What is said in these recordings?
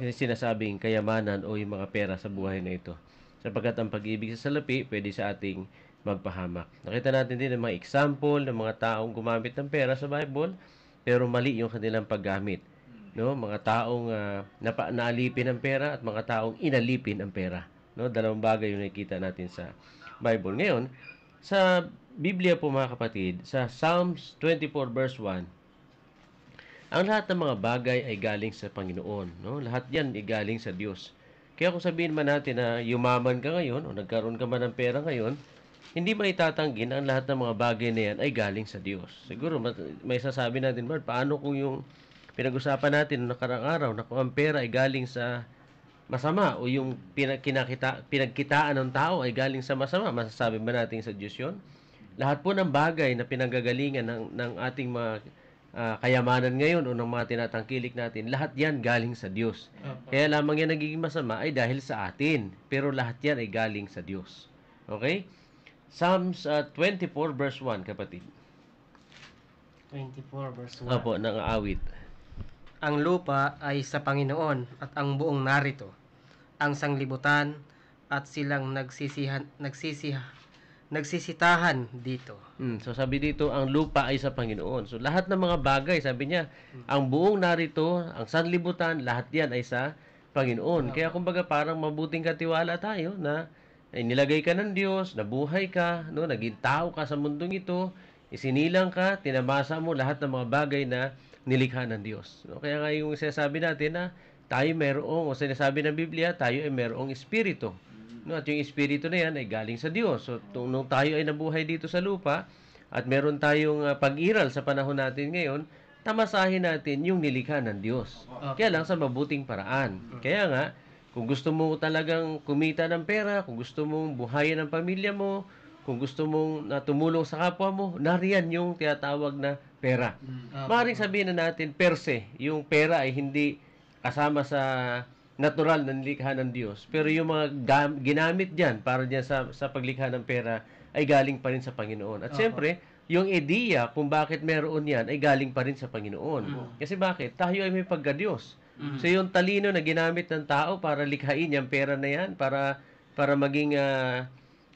Eh, sinasabing kayamanan o yung mga pera sa buhay na ito. Sapagkat ang pag-ibig sa salapi pwede sa ating magpahamak. Nakita natin din ang mga example ng mga taong gumamit ng pera sa Bible pero mali yung kanilang paggamit. No, mga taong uh, napa, naalipin ang pera at mga taong inalipin ang pera. No, dalawang bagay yung nakikita natin sa Bible. Ngayon, sa Biblia po mga kapatid, sa Psalms 24 verse 1, ang lahat ng mga bagay ay galing sa Panginoon. No? Lahat yan ay galing sa Diyos. Kaya kung sabihin man natin na yumaman ka ngayon o nagkaroon ka man ng pera ngayon, hindi ba itatanggi na ang lahat ng mga bagay na yan ay galing sa Diyos? Siguro may sasabi natin, Bart, paano kung yung pinag-usapan natin noong nakarang araw na kung ang pera ay galing sa masama o yung pinagkinakita, pinagkitaan ng tao ay galing sa masama, masasabi ba natin sa Diyos yun? Lahat po ng bagay na pinagagalingan ng, ng ating mga uh, kayamanan ngayon o ng mga tinatangkilik natin, lahat yan galing sa Diyos. Opo. Kaya lamang yan nagiging masama ay dahil sa atin. Pero lahat yan ay galing sa Diyos. Okay? Psalms uh, ah, 24 verse 1, kapatid. 24 verse 1. Apo, ng awit. Ang lupa ay sa Panginoon at ang buong narito. Ang sanglibutan at silang nagsisihan, nagsisihan, nagsisitahan dito. Mm, so sabi dito, ang lupa ay sa Panginoon. So lahat ng mga bagay, sabi niya, mm. ang buong narito, ang sanlibutan, lahat yan ay sa Panginoon. Okay. Kaya kumbaga parang mabuting katiwala tayo na ay eh, nilagay ka ng Diyos, nabuhay ka, no, naging tao ka sa mundong ito, isinilang ka, tinamasa mo lahat ng mga bagay na nilikha ng Diyos. No? Kaya nga yung sinasabi natin na tayo merong, o sinasabi ng Biblia, tayo ay merong Espiritu. No, at yung espiritu na yan ay galing sa Diyos. So, tung, nung tayo ay nabuhay dito sa lupa at meron tayong uh, pag-iral sa panahon natin ngayon, tamasahin natin yung nilikha ng Diyos. Okay. Kaya lang sa mabuting paraan. Kaya nga, kung gusto mo talagang kumita ng pera, kung gusto mong buhayin ang pamilya mo, kung gusto mong na ah, tumulong sa kapwa mo, nariyan yung tinatawag na pera. Mm, okay. Maaring sabihin na natin, per se, yung pera ay hindi kasama sa natural na nilikha ng Diyos. Pero yung mga gam- ginamit diyan para diyan sa, sa paglikha ng pera ay galing pa rin sa Panginoon. At uh-huh. siyempre, yung ideya kung bakit meron yan ay galing pa rin sa Panginoon. Mm-hmm. Kasi bakit? Tayo ay may pagka-Diyos. Mm-hmm. So yung talino na ginamit ng tao para likhain yung pera na yan, para, para maging uh,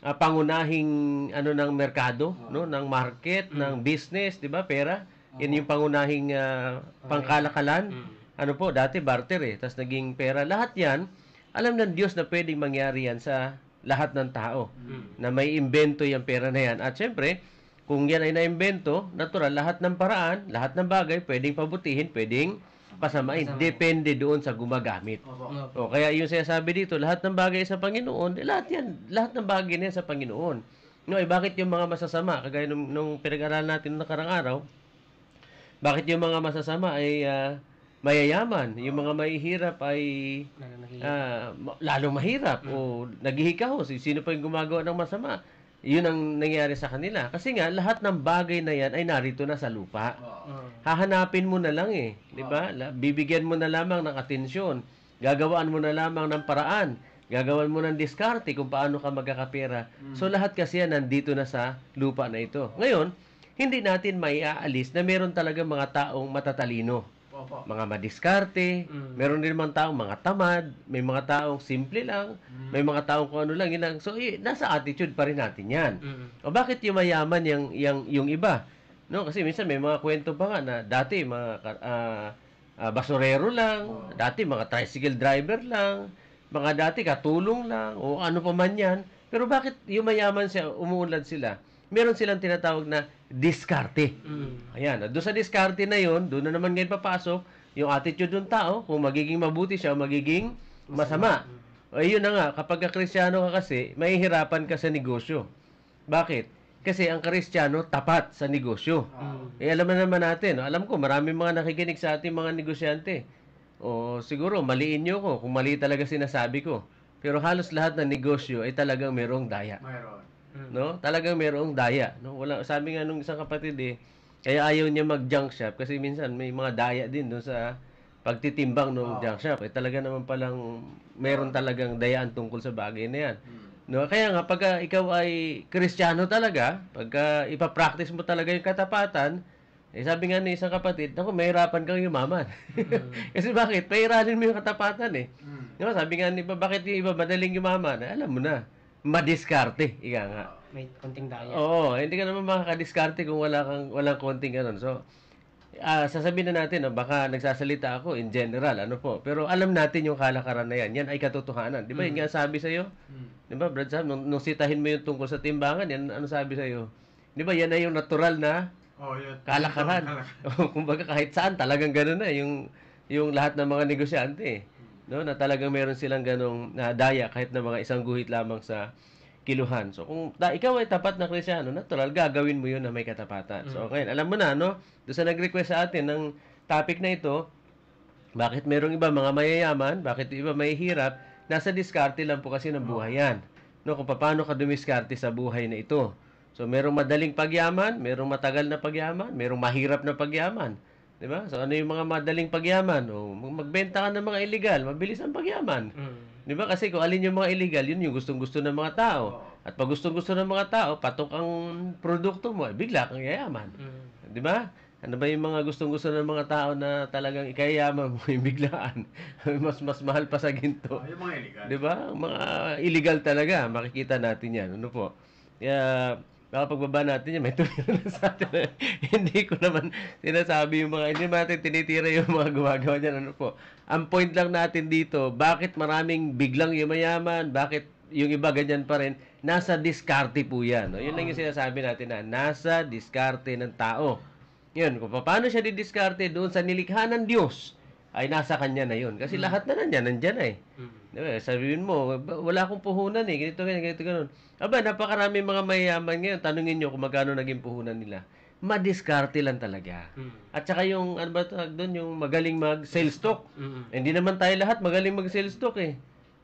uh, pangunahing ano ng merkado, uh-huh. no, ng market, mm-hmm. ng business, 'di ba? Pera. Uh-huh. Yan yung pangunahing uh, pangkalakalan. Mm-hmm ano po, dati barter eh, tapos naging pera. Lahat yan, alam ng Diyos na pwedeng mangyari yan sa lahat ng tao. Mm. Na may imbento yung pera na yan. At syempre, kung yan ay naimbento, natural, lahat ng paraan, lahat ng bagay, pwedeng pabutihin, pwedeng pasamain. Pasamain. Depende doon sa gumagamit. Opo. O, kaya yung sinasabi dito, lahat ng bagay sa Panginoon, eh, lahat yan, lahat ng bagay na sa Panginoon. No, eh, bakit yung mga masasama, kagaya nung, nung pinag-aralan natin noong nakarang araw, bakit yung mga masasama ay uh, mayayaman. Yung mga mahihirap ay uh, ah, lalo mahirap mm. o naghihikahos. Sino pa yung gumagawa ng masama? Yun ang nangyari sa kanila. Kasi nga, lahat ng bagay na yan ay narito na sa lupa. Hahanapin mo na lang eh. Di ba? Bibigyan mo na lamang ng atensyon. Gagawaan mo na lamang ng paraan. Gagawan mo ng diskarte kung paano ka magkakapera. Mm. So, lahat kasi yan nandito na sa lupa na ito. Ngayon, hindi natin maiaalis na meron talaga mga taong matatalino Opo. mga madiskarte, mm. meron din naman taong mga tamad, may mga taong simple lang, mm. may mga taong kung ano lang, yun lang. So, y- nasa attitude pa rin natin yan. Mm. O bakit yung mayaman yung, yung, yung iba? No, kasi minsan may mga kwento pa nga na dati mga uh, uh, basurero lang, oh. dati mga tricycle driver lang, mga dati katulong lang, o ano pa man yan. Pero bakit yung mayaman siya, umuunlad sila? Meron silang tinatawag na diskarte. Mm. Ayan, doon sa diskarte na yon, doon na naman ngayon papasok yung attitude ng tao kung magiging mabuti siya o magiging masama. O yun na nga, kapag ka kristyano ka kasi, mahihirapan ka sa negosyo. Bakit? Kasi ang kristyano tapat sa negosyo. Mm. Eh alam na naman natin, no? alam ko marami mga nakikinig sa ating mga negosyante. O siguro maliin niyo ko kung mali talaga sinasabi ko. Pero halos lahat ng negosyo ay talagang merong daya. Mayroon. Mm. no? Talagang merong daya, no? Wala sabi nga nung isang kapatid eh, kaya ayaw niya mag-junk shop kasi minsan may mga daya din doon sa pagtitimbang ng oh. junk shop. Eh, talaga naman palang meron talagang dayaan tungkol sa bagay na yan. Mm. No, kaya nga pagka ikaw ay Kristiyano talaga, pagka ipapractice mo talaga yung katapatan, eh sabi nga ni isang kapatid, naku, mahirapan kang yumaman. Mm. Kasi bakit? Pahiranin mo yung katapatan eh. Mm. Diba, sabi nga ni iba, bakit yung iba madaling yumaman? Eh, alam mo na madiskarte, ika nga. May konting daya. Oo, hindi ka naman makakadiskarte kung wala kang walang konting ganun. So, uh, sasabihin na natin, no, baka nagsasalita ako in general, ano po. Pero alam natin yung kalakaran na yan. Yan ay katotohanan. Di ba? Mm. Yan nga sabi sa'yo. Mm. Di ba, Brad Sam? Nung, nung sitahin mo yung tungkol sa timbangan, yan ano sabi sa'yo. Di ba, yan ay yung natural na oh, yun. kalakaran. Kalak- Kumbaga kahit saan, talagang ganun na yung, yung lahat ng mga negosyante. Eh no na talagang meron silang ganong uh, daya kahit na mga isang guhit lamang sa kiluhan. So kung ta, ikaw ay tapat na Kristiyano, natural gagawin mo 'yun na may katapatan. Mm-hmm. So mm. okay, alam mo na no, do sa nag-request sa atin ng topic na ito, bakit merong iba mga mayayaman, bakit iba may hirap, nasa diskarte lang po kasi ng mm. buhay yan. No, kung paano ka dumiskarte sa buhay na ito. So merong madaling pagyaman, merong matagal na pagyaman, merong mahirap na pagyaman. 'Di ba? So ano yung mga madaling pagyaman? O magbenta ka ng mga illegal, mabilis ang pagyaman. Mm. 'Di ba? Kasi kung alin yung mga illegal, yun yung gustong-gusto ng mga tao. At pag gustong-gusto ng mga tao, patok ang produkto mo, eh, bigla kang yayaman. Mm. 'Di ba? Ano ba yung mga gustong-gusto ng mga tao na talagang ikayaman mo yung biglaan? mas mas mahal pa sa ginto. Oh, yung mga illegal. 'Di ba? Mga illegal talaga, makikita natin 'yan. Ano po? Kaya uh, Baka pagbaba natin yan, may tumira na sa atin. hindi ko naman sinasabi yung mga, hindi naman tinitira yung mga gumagawa niyan. Ano po. Ang point lang natin dito, bakit maraming biglang yumayaman, bakit yung iba ganyan pa rin, nasa diskarte po yan. No? Yun lang yung ah. sinasabi natin na nasa diskarte ng tao. Yun, kung paano siya didiskarte doon sa nilikha ng Diyos, ay nasa kanya na yun. Kasi hmm. lahat na nandiyan, nandiyan na eh. Hmm. Diba, sabihin mo, wala akong puhunan eh, ganito, ganito, ganito, ganun. Aba, napakarami mga mayayaman ngayon, tanungin nyo kung magkano naging puhunan nila. Madiskarte lang talaga. Mm. At saka yung, ano ba tawag doon, yung magaling mag-sales stock. Mm-hmm. Eh, hindi naman tayo lahat magaling mag-sales stock eh.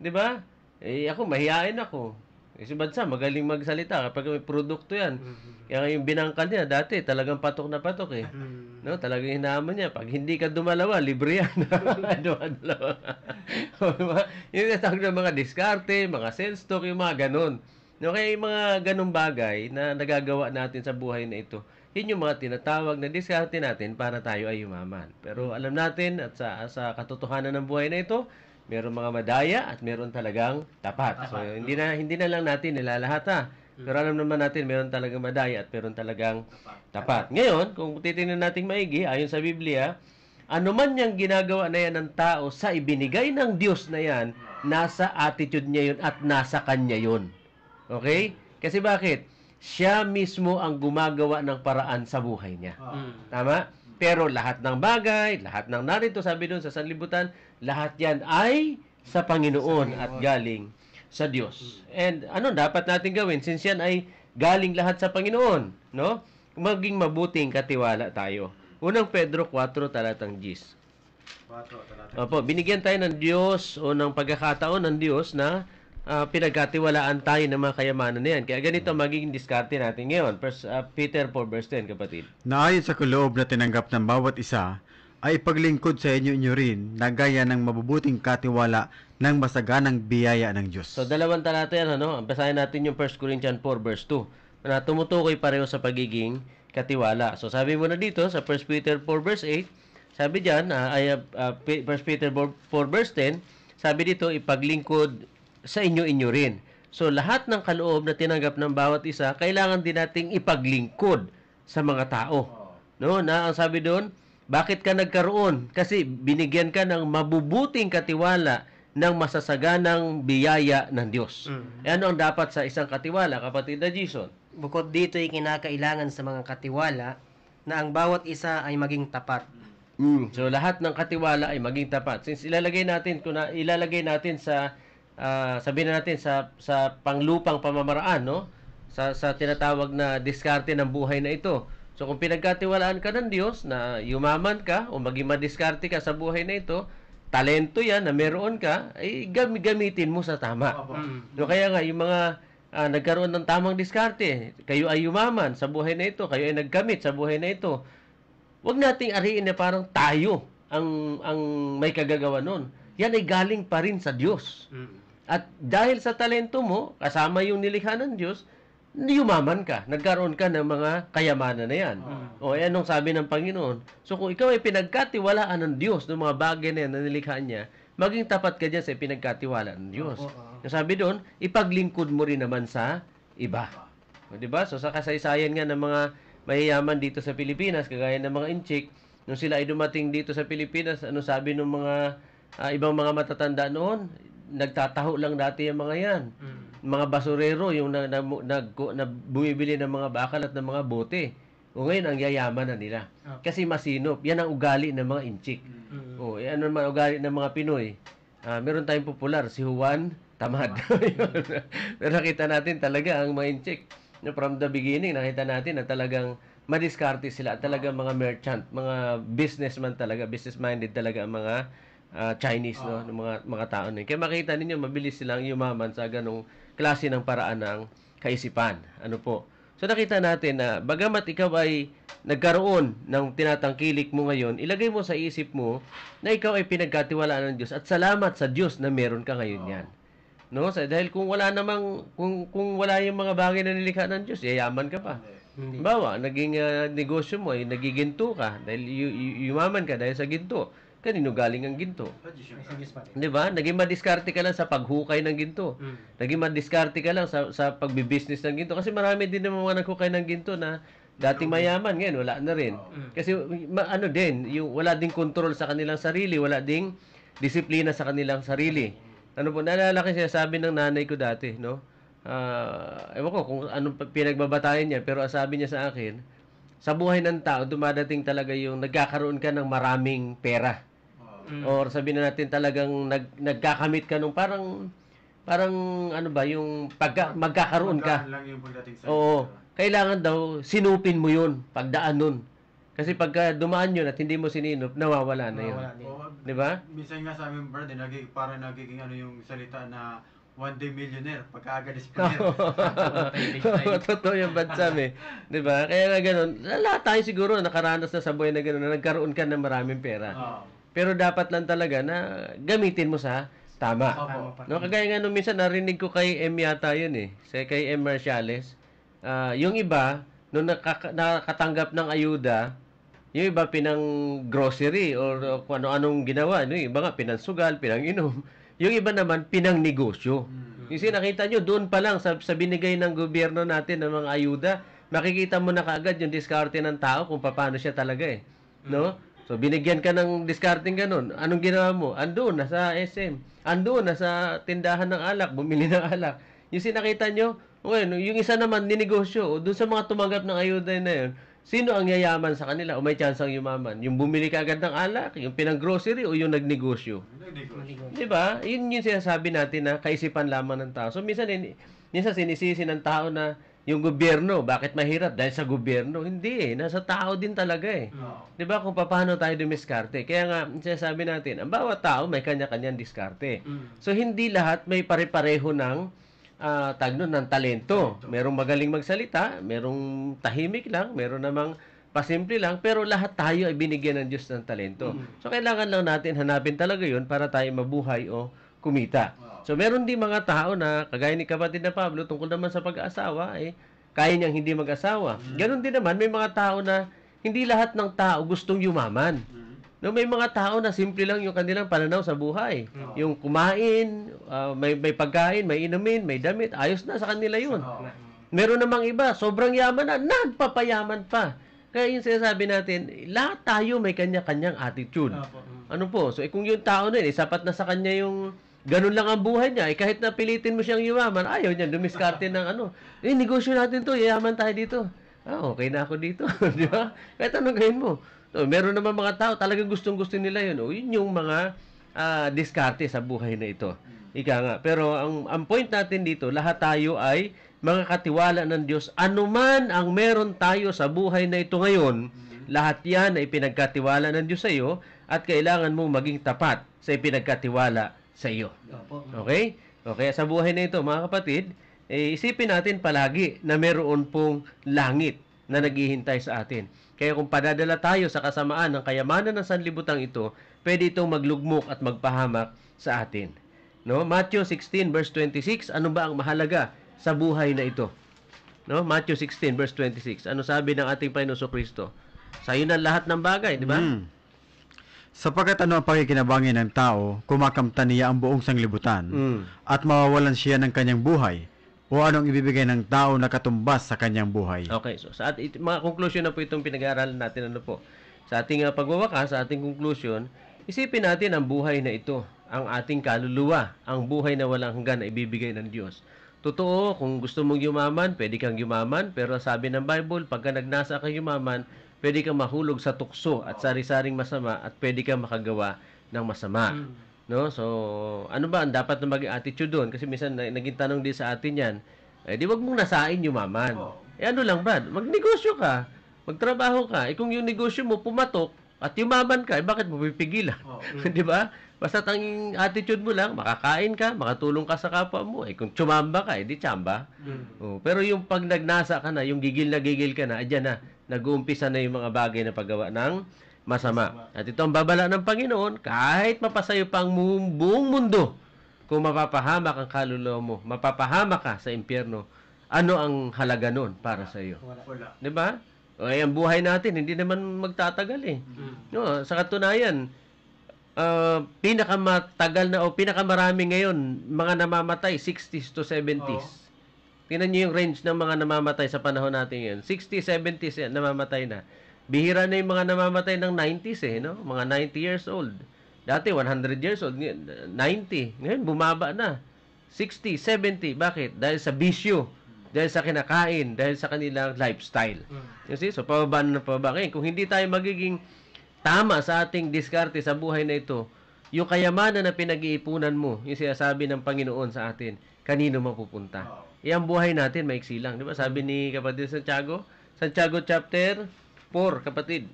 Di ba? Eh, ako, mahihain ako. Eh, si Bansa, magaling magsalita kapag may produkto yan. Mm-hmm. Kaya yung binangkal niya, dati talagang patok na patok eh. Mm-hmm. No, talagang hinahamon niya. Pag hindi ka dumalawa, libre yan. dumalawa. yung natawag ng mga diskarte, mga sales talk, yung mga ganun. No, kaya yung mga ganung bagay na nagagawa natin sa buhay na ito, yun yung mga tinatawag na diskarte natin para tayo ay umaman. Pero alam natin at sa, sa katotohanan ng buhay na ito, Meron mga madaya at meron talagang tapat. So, hindi na hindi na lang natin ha. Mm. Pero alam naman natin, meron talagang madaya at meron talagang tapat. Ngayon, kung titingnan natin maigi, ayon sa Biblia, ano man niyang ginagawa na yan ng tao sa ibinigay ng Diyos na yan, nasa attitude niya yun at nasa kanya yun. Okay? Kasi bakit? Siya mismo ang gumagawa ng paraan sa buhay niya. Ah. Tama? Pero lahat ng bagay, lahat ng narito, sabi doon sa sanlibutan, lahat yan ay sa Panginoon, at galing sa Diyos. Mm. And ano dapat natin gawin since yan ay galing lahat sa Panginoon, no? Maging mabuting katiwala tayo. Unang Pedro 4 talatang 10. Opo, binigyan tayo ng Diyos o ng pagkakataon ng Diyos na uh, pinagkatiwalaan tayo ng mga kayamanan na yan. Kaya ganito magiging diskarte natin ngayon. First, uh, Peter 4 verse 10, kapatid. Naayon sa kaloob na tinanggap ng bawat isa ay paglingkod sa inyo inyo rin na gaya ng mabubuting katiwala ng masaganang biyaya ng Diyos. So dalawang talata yan, ano? Basahin natin yung 1 Corinthians 4 verse 2 na tumutukoy pareho sa pagiging katiwala. So sabi mo na dito sa 1 Peter 4 verse 8, sabi diyan, uh, ah, ay, uh, ah, 1 Peter 4 verse 10, sabi dito, ipaglingkod sa inyo-inyo rin. So lahat ng kaloob na tinanggap ng bawat isa, kailangan din nating ipaglingkod sa mga tao. Oh. No, na ang sabi doon, bakit ka nagkaroon? Kasi binigyan ka ng mabubuting katiwala ng masasaganang biyaya ng Diyos. Mm. E ano ang dapat sa isang katiwala, kapatid na Jason? Bukod dito ay kinakailangan sa mga katiwala na ang bawat isa ay maging tapat. Mm. So lahat ng katiwala ay maging tapat. Since ilalagay natin kung ilalagay natin sa uh, sabihin na natin sa sa panglupang pamamaraan, no? Sa sa tinatawag na diskarte ng buhay na ito So kung pinagkatiwalaan ka ng Diyos na yumaman ka o maging madiskarte ka sa buhay na ito, talento yan na meron ka, ay gam- gamitin mo sa tama. Mm-hmm. So kaya nga, yung mga uh, nagkaroon ng tamang diskarte, kayo ay yumaman sa buhay na ito, kayo ay naggamit sa buhay na ito, huwag nating ariin na parang tayo ang, ang may kagagawa nun. Yan ay galing pa rin sa Diyos. Mm-hmm. At dahil sa talento mo, kasama yung nilikha ng Diyos, yumaman ka. Nagkaroon ka ng mga kayamanan na yan. Oh. O, yan eh, ang sabi ng Panginoon. So, kung ikaw ay pinagkatiwalaan ng Diyos ng mga bagay na yan na nilikha niya, maging tapat ka dyan sa pinagkatiwalaan ng Diyos. Oh, oh, Sabi doon, ipaglingkod mo rin naman sa iba. O, diba? So, sa kasaysayan nga ng mga mayayaman dito sa Pilipinas, kagaya ng mga inchik, nung sila ay dumating dito sa Pilipinas, ano sabi ng mga uh, ibang mga matatanda noon, nagtataho lang dati yung mga yan. Mm mga basurero, yung nag, nag, nag, na bumibili ng mga bakal at ng mga bote. O ngayon, ang yayaman na nila. Ah. Kasi masinop. Yan ang ugali ng mga inchik. Mm-hmm. O, yan ang ugali ng mga Pinoy. Uh, meron tayong popular, si Juan Tamad. Ah. Pero nakita natin talaga ang mga inchik. From the beginning, nakita natin na talagang madiskarte sila. Talagang mga merchant, mga businessman talaga, business-minded talaga ang mga uh, Chinese, no? Ng mga, mga tao na Kaya makita ninyo, mabilis silang yumaman sa ganong klase ng paraan ng kaisipan. Ano po? So nakita natin na bagamat ikaw ay nagkaroon ng tinatangkilik mo ngayon, ilagay mo sa isip mo na ikaw ay pinagkatiwalaan ng Diyos at salamat sa Diyos na meron ka ngayon yan. No? So, dahil kung wala namang kung kung wala yung mga bagay na nilikha ng Diyos, yayaman ka pa. Hindi. Bawa, naging uh, negosyo mo ay nagiginto ka dahil y- y- yumaman ka dahil sa ginto kanino galing ang ginto? Di ba? Naging madiskarte ka lang sa paghukay ng ginto. Mm. Naging madiskarte ka lang sa, sa pagbibusiness ng ginto. Kasi marami din naman mga naghukay ng ginto na dating mayaman, ngayon wala na rin. Hmm. Kasi ma, ano din, yung, wala ding control sa kanilang sarili, wala ding disiplina sa kanilang sarili. Ano po, naalala ko siya sabi ng nanay ko dati, no? Uh, ewan ko kung anong pinagbabatayan niya, pero sabi niya sa akin, sa buhay ng tao, dumadating talaga yung nagkakaroon ka ng maraming pera. Mm. Or sabihin na natin talagang nag, nagkakamit ka nung parang parang ano ba yung pag magkakaroon ka. lang yung pagdating sa Oo. Ito. Kailangan daw sinupin mo yun pagdaan nun. Kasi pagka dumaan yun at hindi mo sininop, nawawala na yun. Nawawala Di ba? Minsan nga sa amin, brad, nagig, parang nagiging ano yung salita na one day millionaire, pagka-agad is millionaire. Totoo yung bad Sam eh. Di ba? Kaya nga ganun, lahat tayo siguro nakaranas na sa buhay na ganun na nagkaroon ka ng maraming pera. Oh. Pero dapat lang talaga na gamitin mo sa tama. Opo. No, kagaya nga nung minsan narinig ko kay M yata yun eh. Sa kay M Marciales. Uh, yung iba, nung nakaka- nakatanggap ng ayuda, yung iba pinang grocery or kung ano-anong ginawa. Yung ano iba eh, nga pinang inom. Yung iba naman pinang negosyo. Hmm. Kasi nakita nyo, doon pa lang sa, sa binigay ng gobyerno natin ng mga ayuda, makikita mo na kaagad yung diskarte ng tao kung paano siya talaga eh. Hmm. No? So binigyan ka ng discarding ganun. Anong ginawa mo? Andoon nasa SM. Andoon nasa tindahan ng alak, bumili ng alak. Yung sinakita nyo, okay, yung isa naman ninegosyo doon sa mga tumanggap ng ayuda na yun, sino ang yayaman sa kanila o may chance ang yumaman? Yung bumili ka agad ng alak, yung pinang-grocery o yung nagnegosyo? Nagnegosyo. Di ba? Yun yung sinasabi natin na kaisipan lamang ng tao. So minsan, minsan sinisisi ng tao na yung gobyerno, bakit mahirap? Dahil sa gobyerno. Hindi eh. Nasa tao din talaga eh. No. Di ba kung paano tayo dumiskarte? Kaya nga, sinasabi natin, ang bawat tao may kanya-kanyang diskarte. Mm. So, hindi lahat may pare-pareho ng uh, ah, tagno ng talento. talento. Merong magaling magsalita, merong tahimik lang, meron namang pasimple lang, pero lahat tayo ay binigyan ng Diyos ng talento. Mm. So, kailangan lang natin hanapin talaga yon para tayo mabuhay o kumita. So meron din mga tao na kagaya ni kapatid na Pablo tungkol naman sa pag-aasawa eh kaya niyang hindi mag-asawa. Mm. Ganon din naman may mga tao na hindi lahat ng tao gustong yumaman. Mm. No, may mga tao na simple lang yung kanilang pananaw sa buhay. Mm. Yung kumain, uh, may may pagkain, may inumin, may damit, ayos na sa kanila 'yun. Oh. Meron namang iba, sobrang yaman na, nagpapayaman pa. Kaya yung sinasabi natin, lahat tayo may kanya-kanyang attitude. Mm. Ano po? So, eh, kung yung tao na yun, eh, sapat na sa kanya yung Ganun lang ang buhay niya. Eh, kahit pilitin mo siyang yumaman, ayaw niya, dumiskarte ng ano. Eh, negosyo natin to, yayaman tayo dito. Ah, okay na ako dito. Di ba? Kahit anong gawin mo. So, meron naman mga tao, talagang gustong-gusto nila yun. O, oh, yun yung mga uh, diskarte sa buhay na ito. Ika nga. Pero ang, ang point natin dito, lahat tayo ay mga katiwala ng Diyos. Anuman ang meron tayo sa buhay na ito ngayon, lahat yan ay pinagkatiwala ng Diyos sa iyo at kailangan mo maging tapat sa ipinagkatiwala sa iyo. Okay? Okay, sa buhay na ito, mga kapatid, eh, isipin natin palagi na meron pong langit na naghihintay sa atin. Kaya kung padadala tayo sa kasamaan ng kayamanan ng sanlibutan ito, pwede itong maglugmok at magpahamak sa atin. No? Matthew 16 verse 26, ano ba ang mahalaga sa buhay na ito? No? Matthew 16 verse 26. Ano sabi ng ating Panginoon Kristo? Sa iyo na lahat ng bagay, di ba? Mm. Sapagat ano ang pakikinabangin ng tao, kumakamtan niya ang buong sanglibutan mm. at mawawalan siya ng kanyang buhay o anong ibibigay ng tao na katumbas sa kanyang buhay. Okay, so sa at, it, mga conclusion na po itong pinag-aaralan natin ano po. Sa ating uh, pagwawakas, sa ating conclusion, isipin natin ang buhay na ito, ang ating kaluluwa, ang buhay na walang hanggan na ibibigay ng Diyos. Totoo, kung gusto mong yumaman, pwede kang yumaman, pero sabi ng Bible, pagka nagnasa ka yumaman, pwede kang mahulog sa tukso at sari-saring masama at pwede kang makagawa ng masama. Hmm. No? So, ano ba ang dapat na maging attitude doon? Kasi minsan naging tanong din sa atin yan, eh di wag mong nasain yung Oh. Eh ano lang Brad, magnegosyo ka, magtrabaho ka. Eh kung yung negosyo mo pumatok, at yumaman ka, eh, bakit mo pipigilan? Oh, mm. 'Di ba? Basta ang attitude mo lang, makakain ka, makatulong ka sa kapwa mo. Eh kung chumamba ka, eh di chamba. Mm. Oh, pero yung pag nagnasa ka na, yung gigil na gigil ka na, ayan eh, na nag-uumpisa na yung mga bagay na paggawa ng masama. At ito ang babala ng Panginoon, kahit mapasayo pang buong mundo, kung mapapahamak ang kaluluwa mo, mapapahamak ka sa impyerno, ano ang halaga noon para sa iyo? Wala. Di ba? O, ang buhay natin, hindi naman magtatagal eh. Mm-hmm. No, sa katunayan, uh, pinakamatagal na o pinakamarami ngayon, mga namamatay, 60s to 70s. Oo Tingnan niyo yung range ng mga namamatay sa panahon natin yun. 60, 70s yan, namamatay na. Bihira na yung mga namamatay ng 90s eh, no? Mga 90 years old. Dati 100 years old, 90. Ngayon bumaba na. 60, 70. Bakit? Dahil sa bisyo. Dahil sa kinakain, dahil sa kanilang lifestyle. Mm. You see? So, pababa na pababa. Ngayon, kung hindi tayo magiging tama sa ating diskarte sa buhay na ito, yung kayamanan na pinag-iipunan mo, yung sinasabi ng Panginoon sa atin, kanino mapupunta? Iyang eh, buhay natin, maiksi lang. Di ba? Sabi ni kapatid Santiago, Santiago chapter 4, kapatid.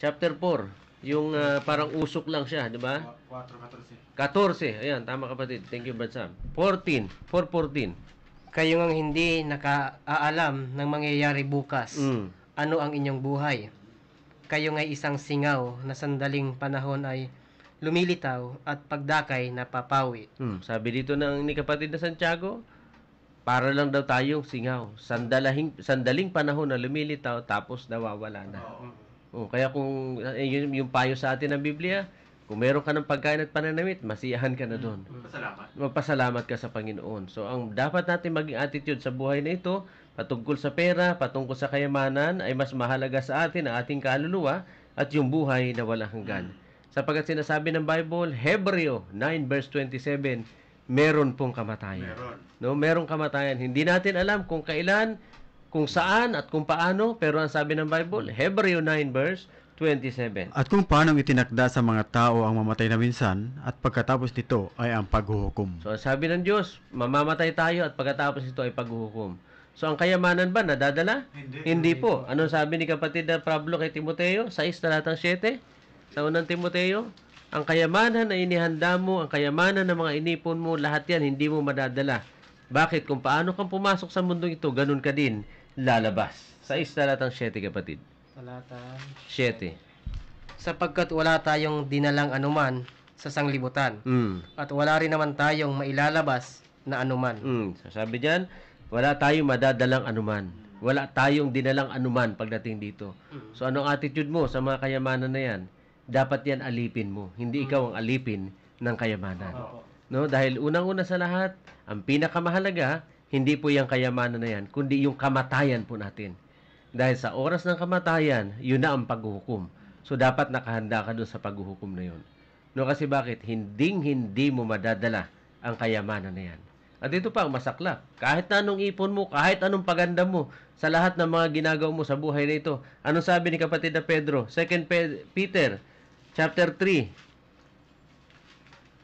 Chapter 4. Yung uh, parang usok lang siya, di ba? 4, 14. 14. Ayan, tama kapatid. Thank you, Brad Sam. 14. 4.14. Kayo ang hindi nakaaalam ng mangyayari bukas. Mm. Ano ang inyong buhay? Kayo ay isang singaw na sandaling panahon ay lumilitaw at pagdakay na papawit. Hmm, sabi dito ng ni kapatid na Santiago, para lang daw tayong singaw. Sandaling, sandaling panahon na lumilitaw tapos nawawala na. Oh, kaya kung eh, yun, yung payo sa atin ng Biblia, kung meron ka ng pagkain at pananamit, masiyahan ka na doon. Hmm. Magpasalamat. Magpasalamat ka sa Panginoon. So, ang dapat natin maging attitude sa buhay na ito, patungkol sa pera, patungkol sa kayamanan, ay mas mahalaga sa atin ang ating kaluluwa at yung buhay na walang hanggan. Hmm. Sapagat sinasabi ng Bible, Hebreo 9 verse 27, meron pong kamatayan. Meron. No, merong kamatayan. Hindi natin alam kung kailan, kung saan at kung paano, pero ang sabi ng Bible, Hebreo 9 verse 27. At kung paano itinakda sa mga tao ang mamatay na minsan at pagkatapos nito ay ang paghuhukom. So sabi ng Diyos, mamamatay tayo at pagkatapos nito ay paghuhukom. So ang kayamanan ba nadadala? Hindi, Hindi po. Anong sabi ni kapatid na Pablo kay Timoteo? sa 6 talatang 7? Sa unang Timoteo, ang kayamanan na inihanda mo, ang kayamanan ng mga inipon mo, lahat yan hindi mo madadala. Bakit? Kung paano kang pumasok sa mundong ito, ganun ka din lalabas. Sa istalatang 7, kapatid. Talatang 7. Sapagkat wala tayong dinalang anuman sa sanglibutan. Mm. At wala rin naman tayong mailalabas na anuman. Mm. So, sabi diyan, wala tayong madadalang anuman. Wala tayong dinalang anuman pagdating dito. Mm. So anong attitude mo sa mga kayamanan na yan? dapat yan alipin mo. Hindi hmm. ikaw ang alipin ng kayamanan. No, dahil unang-una sa lahat, ang pinakamahalaga hindi po yung kayamanan na yan, kundi yung kamatayan po natin. Dahil sa oras ng kamatayan, yun na ang paghuhukom. So dapat nakahanda ka doon sa paghuhukom na yun. No, kasi bakit? Hinding hindi mo madadala ang kayamanan na yan. At ito pa ang masaklap. Kahit anong ipon mo, kahit anong paganda mo, sa lahat ng mga ginagawa mo sa buhay na ito, anong sabi ni kapatid na Pedro? 2 Peter chapter 3.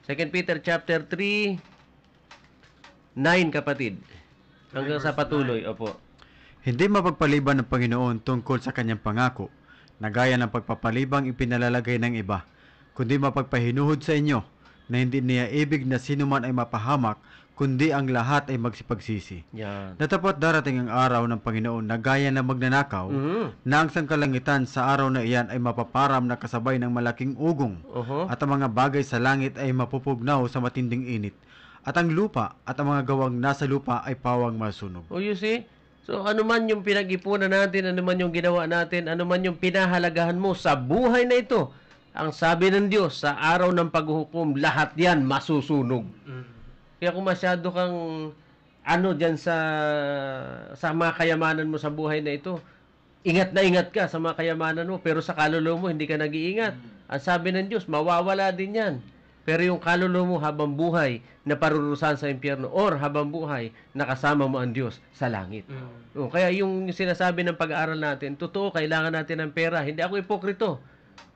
2 Peter chapter 3 9 kapatid. Hanggang sa patuloy, opo. Hindi mapagpaliban ng Panginoon tungkol sa kanyang pangako, na gaya ng pagpapalibang ipinalalagay ng iba, kundi mapagpahinuhod sa inyo na hindi niya ibig na sino man ay mapahamak kundi ang lahat ay magsipagsisi. Yan. Natapat darating ang araw ng Panginoon na gaya na magnanakaw, mm-hmm. na ang sangkalangitan sa araw na iyan ay mapaparam na kasabay ng malaking ugong, uh-huh. at ang mga bagay sa langit ay mapupugnaw sa matinding init, at ang lupa at ang mga gawang nasa lupa ay pawang masunog. Oh, you see? So ano man yung pinag-ipunan natin, ano man yung ginawa natin, ano man yung pinahalagahan mo sa buhay na ito, ang sabi ng Diyos, sa araw ng paghuhukom, lahat yan masusunog. Mm-hmm. Kaya kung masyado kang ano diyan sa sa mga kayamanan mo sa buhay na ito, ingat na ingat ka sa mga kayamanan mo pero sa kaluluwa mo hindi ka nag-iingat. Hmm. Ang sabi ng Diyos, mawawala din 'yan. Pero yung kaluluwa mo habang buhay na parurusan sa impyerno or habang buhay nakasama mo ang Diyos sa langit. Mm. O, kaya yung sinasabi ng pag-aaral natin, totoo, kailangan natin ng pera. Hindi ako ipokrito.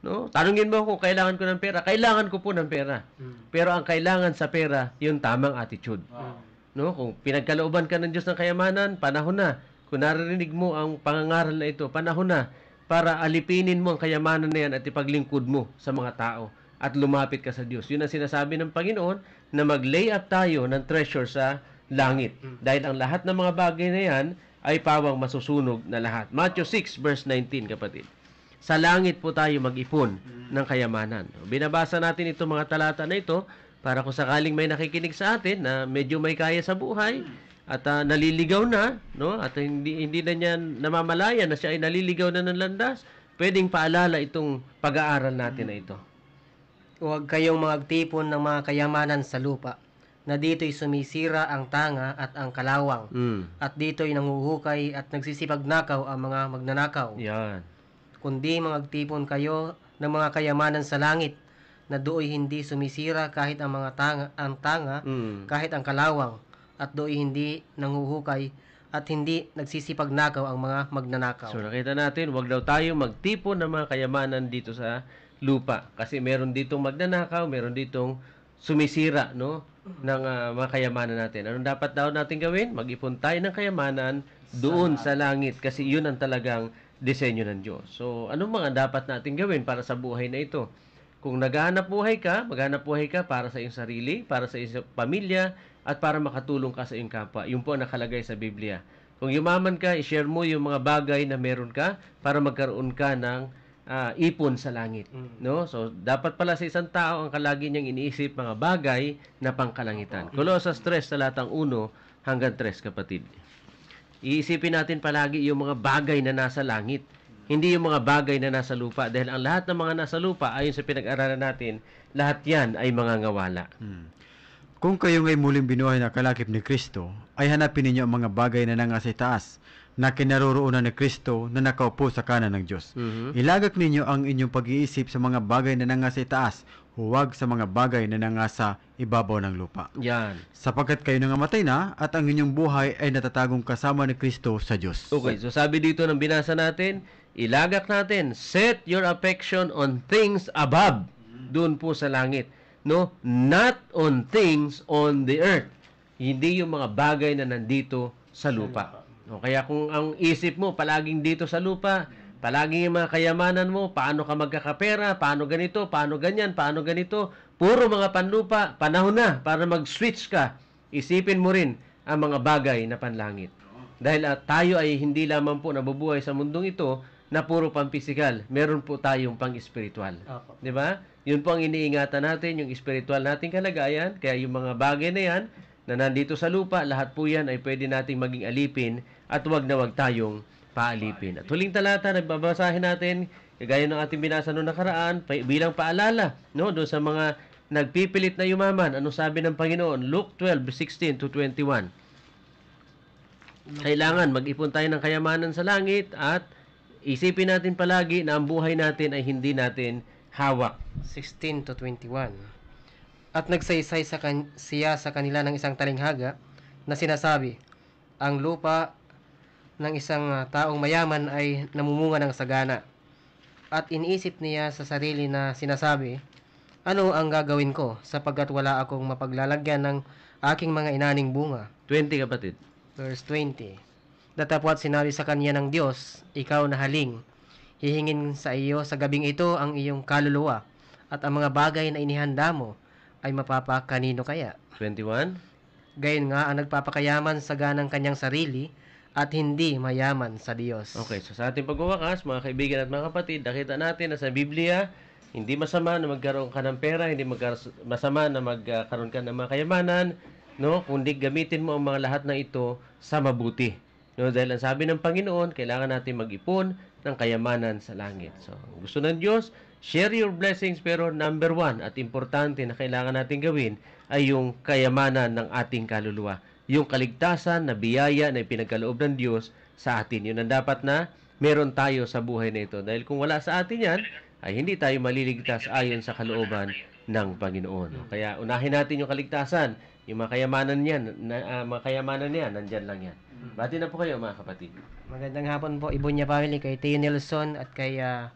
No? Tanungin mo ako, kailangan ko ng pera. Kailangan ko po ng pera. Mm. Pero ang kailangan sa pera, yung tamang attitude. Wow. Ah. No? Kung pinagkalooban ka ng Diyos ng kayamanan, panahon na. Kung naririnig mo ang pangangaral na ito, panahon na para alipinin mo ang kayamanan na yan at ipaglingkod mo sa mga tao at lumapit ka sa Diyos. Yun ang sinasabi ng Panginoon na mag-lay up tayo ng treasure sa langit. Mm. Dahil ang lahat ng mga bagay na yan ay pawang masusunog na lahat. Matthew 6 verse 19 kapatid. Sa langit po tayo mag-ipon ng kayamanan. Binabasa natin itong mga talata na ito para kung sakaling may nakikinig sa atin na medyo may kaya sa buhay at uh, naliligaw na, no? At hindi hindi na niya namamalayan na siya ay naliligaw na ng landas, pwedeng paalala itong pag-aaral natin na ito. Huwag kayong magtipon ng mga kayamanan sa lupa na dito'y sumisira ang tanga at ang kalawang. Mm. At dito'y nanguhukay at nagsisipag nakaw ang mga magnanakaw. Yan kundi magtipon kayo ng mga kayamanan sa langit na dooy hindi sumisira kahit ang mga tanga, ang tanga mm. kahit ang kalawang at dooy hindi nanghuhukay at hindi nagsisipag nakaw ang mga magnanakaw. So nakita natin, wag daw tayo magtipon ng mga kayamanan dito sa lupa kasi meron ditong magnanakaw, meron ditong sumisira no ng uh, mga kayamanan natin. Anong dapat daw natin gawin? Mag-ipon tayo ng kayamanan doon sa langit kasi 'yun ang talagang disenyo ng Diyos. So, anong mga dapat natin gawin para sa buhay na ito? Kung naghahanap buhay ka, maghahanap buhay ka para sa iyong sarili, para sa iyong pamilya, at para makatulong ka sa iyong kapwa. Yun po ang nakalagay sa Biblia. Kung yumaman ka, i-share mo yung mga bagay na meron ka para magkaroon ka ng uh, ipon sa langit, mm. no? So dapat pala sa isang tao ang kalagi niyang iniisip mga bagay na pangkalangitan. Kolosas 3 talatang 1 hanggang 3 kapatid iisipin natin palagi yung mga bagay na nasa langit. Hindi yung mga bagay na nasa lupa. Dahil ang lahat ng mga nasa lupa, ayon sa pinag-aralan natin, lahat yan ay mga ngawala. Hmm. Kung kayo ngay muling binuhay na kalakip ni Kristo, ay hanapin ninyo ang mga bagay na nangasa taas na kinaroroonan ni Kristo na nakaupo sa kanan ng Diyos. Mm-hmm. Ilagak ninyo ang inyong pag-iisip sa mga bagay na nangasa itaas, huwag sa mga bagay na nangasa ibabaw ng lupa. Yan. Sapagkat kayo nangamatay na at ang inyong buhay ay natatagong kasama ni Kristo sa Diyos. Okay, so sabi dito ng binasa natin, ilagak natin, set your affection on things above, doon po sa langit, no? Not on things on the earth. Hindi yung mga bagay na nandito sa lupa. O kaya kung ang isip mo palaging dito sa lupa, palaging yung mga kayamanan mo, paano ka magkakapera, paano ganito, paano ganyan, paano ganito, puro mga panlupa, panahon na para mag-switch ka. Isipin mo rin ang mga bagay na panlangit. Dahil uh, tayo ay hindi lamang po nabubuhay sa mundong ito na puro pang-physical. Meron po tayong pang-spiritual. Di ba? Yun po ang iniingatan natin, yung spiritual nating kalagayan. Kaya yung mga bagay na yan, na nandito sa lupa, lahat po yan ay pwede nating maging alipin at wag na wag tayong paalipin. At huling talata, nagbabasahin natin, kagaya ng ating binasa noong nakaraan, bilang paalala no, doon sa mga nagpipilit na yumaman. Ano sabi ng Panginoon? Luke 12:16 to 21. Kailangan mag-ipon tayo ng kayamanan sa langit at isipin natin palagi na ang buhay natin ay hindi natin hawak. 16 to 21. At nagsaysay sa kan- siya sa kanila ng isang talinghaga na sinasabi, ang lupa ng isang ah, taong mayaman ay namumunga ng sagana. At iniisip niya sa sarili na sinasabi, ano ang gagawin ko sapagkat wala akong mapaglalagyan ng aking mga inaning bunga? 20 kapatid. Verse 20. Datapwat sinabi sa kanya ng Diyos, ikaw na haling, hihingin sa iyo sa gabing ito ang iyong kaluluwa at ang mga bagay na inihanda mo ay mapapakanino kaya? 21. Gayon nga ang nagpapakayaman sa ganang kanyang sarili at hindi mayaman sa Diyos. Okay, so sa ating pagwawakas, mga kaibigan at mga kapatid, nakita natin na sa Biblia, hindi masama na magkaroon ka ng pera, hindi masama na magkaroon ka ng mga kayamanan, no? kundi gamitin mo ang mga lahat ng ito sa mabuti. No? Dahil ang sabi ng Panginoon, kailangan natin mag-ipon ng kayamanan sa langit. So, gusto ng Diyos, Share your blessings pero number one at importante na kailangan natin gawin ay yung kayamanan ng ating kaluluwa. Yung kaligtasan na biyaya na ipinagkaloob ng Diyos sa atin. Yun ang dapat na meron tayo sa buhay na ito. Dahil kung wala sa atin yan, ay hindi tayo maliligtas ayon sa kalooban ng Panginoon. Kaya unahin natin yung kaligtasan, yung mga kayamanan niyan, na, uh, mga kayamanan niyan, nandyan lang yan. Bati na po kayo mga kapatid. Magandang hapon po, Ibonya Family, kay Tio Nelson at kay uh,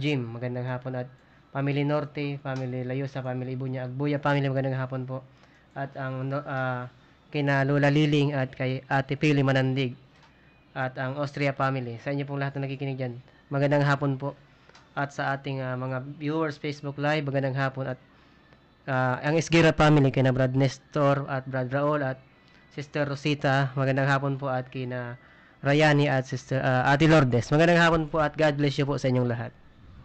Jim, magandang hapon at Family Norte, Family Layosa, Family Ibunya, Agbuya, Family, magandang hapon po. At ang uh, ah, kina Lola Liling at kay Ate Pili Manandig at ang Austria Family. Sa inyo pong lahat na nakikinig dyan, magandang hapon po. At sa ating uh, mga viewers Facebook Live, magandang hapon at uh, ang Isgira Family, kina Brad Nestor at Brad Raul at Sister Rosita, magandang hapon po at kina Rayani at Sister uh, Ate Lourdes. Magandang hapon po at God bless you po sa inyong lahat.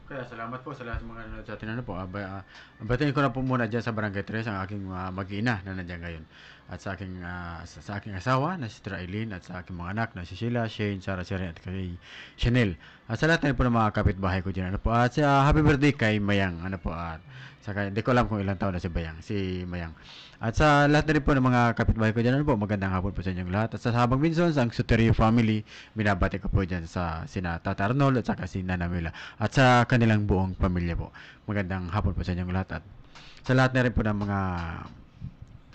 Kaya salamat po sa lahat ng mga nanonood sa atin. Ano po, abay, uh, ah, batiin ko na po muna dyan sa Barangay 3 ang aking uh, mag-ina na nandiyan ngayon. At sa aking, uh, sa, sa aking asawa na si Tira Eileen at sa aking mga anak na si Sheila, Shane, Sarah, Sharon at kay Chanel. At sa lahat na po ng mga kapitbahay ko dyan. Ano po, at uh, happy birthday kay Mayang. Ano po, at uh, Saka hindi ko alam kung ilang taon na si Bayang, si Mayang. At sa lahat na rin po ng mga kapitbahay ko dyan, ano po, magandang hapon po sa inyong lahat. At sa habang minsan, sa Suterio family, binabati ko po dyan sa sina Tata Arnold at saka si Mila. At sa kanilang buong pamilya po. Magandang hapon po sa inyong lahat. At sa lahat na rin po ng mga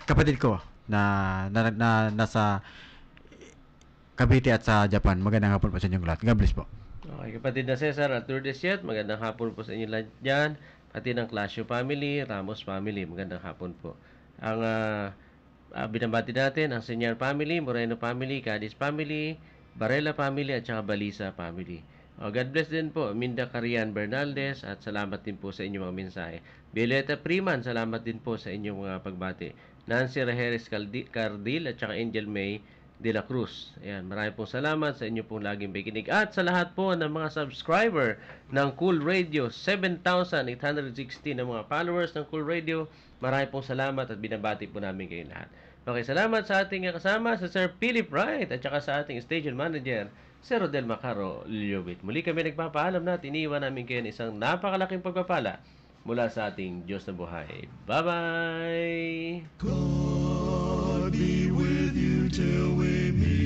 kapatid ko na, na, na nasa Cavite at sa Japan. Magandang hapon po sa inyong lahat. God bless po. Okay, kapatid na Cesar at Lourdes Yet, magandang hapon po sa inyo lahat dyan at ng Clasio Family, Ramos Family. Magandang hapon po. Ang uh, uh, binabati natin ang Senior Family, Moreno Family, Cadiz Family, Barela Family at saka Balisa Family. Oh, God bless din po Minda Carian Bernaldez at salamat din po sa inyong mga mensahe. Violeta Priman, salamat din po sa inyong mga pagbati. Nancy Rajeres Cardil at saka Angel May de la Cruz. Ayan, marami pong salamat sa inyo pong laging bikinig at sa lahat po ng mga subscriber ng Cool Radio, 7,860 ng mga followers ng Cool Radio. Marami pong salamat at binabati po namin kayo lahat. Okay, salamat sa ating kasama, sa Sir Philip Wright at saka sa ating stage manager, Sir Rodel Macaro Lubit. Muli kami nagpapaalam na at iniwan namin kayo ng isang napakalaking pagpapala mula sa ating Diyos na buhay. Bye-bye! God be with you. till we meet.